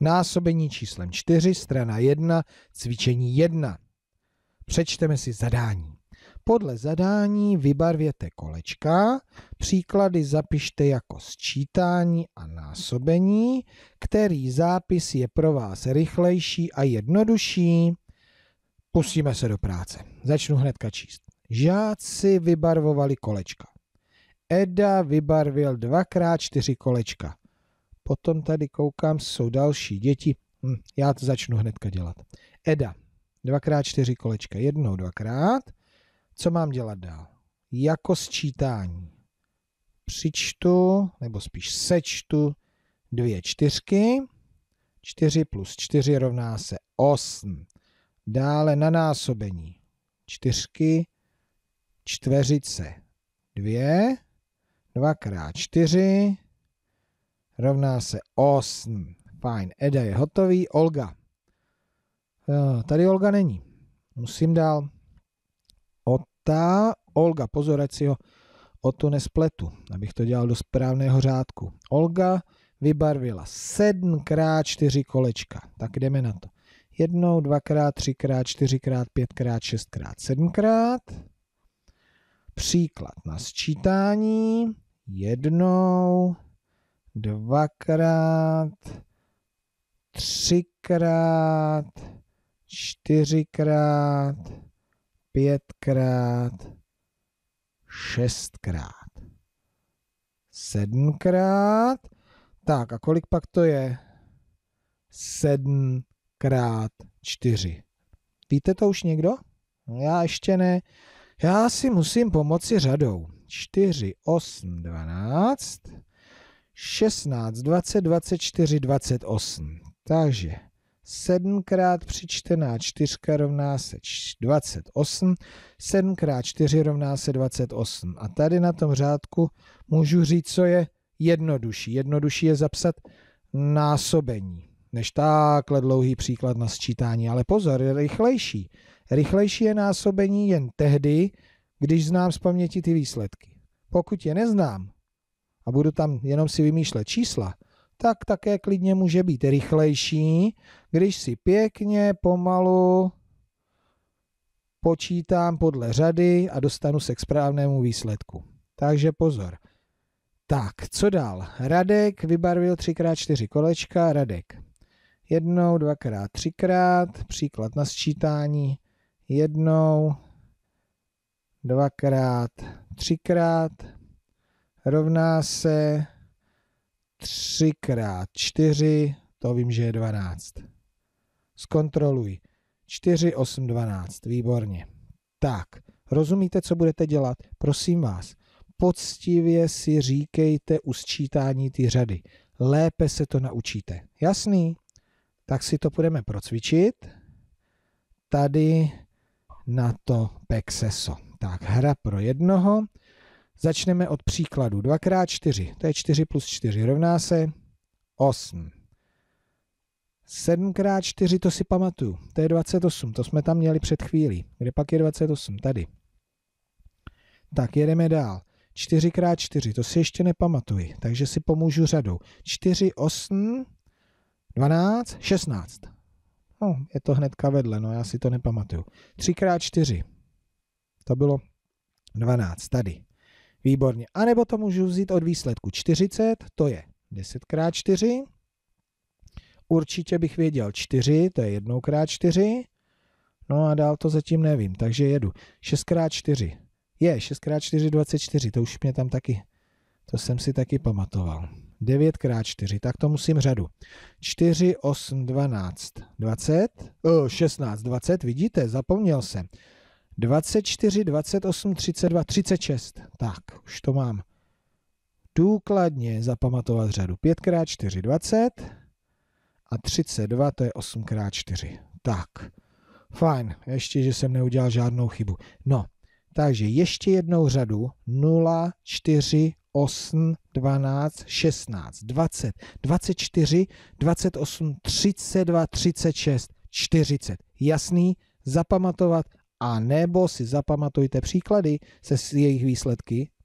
Násobení číslem 4, strana 1, cvičení 1. Přečteme si zadání. Podle zadání vybarvěte kolečka, příklady zapište jako sčítání a násobení, který zápis je pro vás rychlejší a jednodušší. Pustíme se do práce. Začnu hnedka číst. Žáci vybarvovali kolečka. Eda vybarvil dvakrát čtyři kolečka. Potom tady koukám, jsou další děti. Hm, já to začnu hnedka dělat. Eda. Dvakrát čtyři kolečka. Jednou, dvakrát. Co mám dělat dál? Jako sčítání. Přičtu, nebo spíš sečtu dvě čtyřky. 4 plus 4 rovná se 8. Dále na násobení čtyřky, čtveřice Dvě. Dvakrát čtyři rovná se 8. Fajn, Eda je hotový, Olga. Eh, tady Olga není. Musím dál. Ota, Olga, pozor, si ho o tu nespletu, abych to dělal do správného řádku. Olga vybarvila 7 krát 4 kolečka. Tak jdeme na to. Jednou, dvakrát, třikrát, čtyřikrát, pětkrát, šestkrát, sedmkrát. Příklad na sčítání. Jednou, dvakrát, třikrát, čtyřikrát, pětkrát, šestkrát, sedmkrát. Tak a kolik pak to je? Sedmkrát čtyři. Víte to už někdo? Já ještě ne. Já si musím pomoci řadou. 4, 8, 12. 16, 20, 24, 28. Takže 7 krát přičtená 4 rovná se 28, 7 krát 4 rovná se 28. A tady na tom řádku můžu říct, co je jednodušší. Jednodušší je zapsat násobení, než takhle dlouhý příklad na sčítání. Ale pozor, je rychlejší. Rychlejší je násobení jen tehdy, když znám z paměti ty výsledky. Pokud je neznám, a budu tam jenom si vymýšlet čísla, tak také klidně může být rychlejší, když si pěkně pomalu počítám podle řady a dostanu se k správnému výsledku. Takže pozor. Tak, co dál? Radek vybarvil 3x4 kolečka, Radek. Jednou, dvakrát, třikrát, příklad na sčítání. Jednou, dvakrát, třikrát, rovná se 3 x 4, to vím, že je 12. Zkontroluj. 4, 8, 12. Výborně. Tak, rozumíte, co budete dělat? Prosím vás, poctivě si říkejte u sčítání ty řady. Lépe se to naučíte. Jasný? Tak si to budeme procvičit. Tady na to pexeso. Tak, hra pro jednoho. Začneme od příkladu. 2x4, to je 4 plus 4, rovná se 8. 7x4 to si pamatuju, to je 28, to jsme tam měli před chvílí. Kde pak je 28? Tady. Tak, jedeme dál. 4x4, to si ještě nepamatuji, takže si pomůžu řadou. 4, 8, 12, 16. No, je to hnedka vedle, no já si to nepamatuju. 3x4, to bylo 12, tady. Výborně. A nebo to můžu vzít od výsledku 40, to je 10 x 4. Určitě bych věděl 4, to je 1 x 4. No a dál to zatím nevím, takže jedu. 6 x 4. Je, 6 x 4, 24, to už mě tam taky, to jsem si taky pamatoval. 9 x 4, tak to musím řadu. 4, 8, 12, 20, 16, 20, vidíte, zapomněl jsem. 24, 28, 32, 36. Tak, už to mám důkladně zapamatovat řadu. 5x4, 20 a 32, to je 8x4. Tak, fajn, ještě, že jsem neudělal žádnou chybu. No, takže ještě jednou řadu 0, 4, 8, 12, 16, 20, 24, 28, 32, 36, 40. Jasný? Zapamatovat a nebo si zapamatujte příklady se s jejich výsledky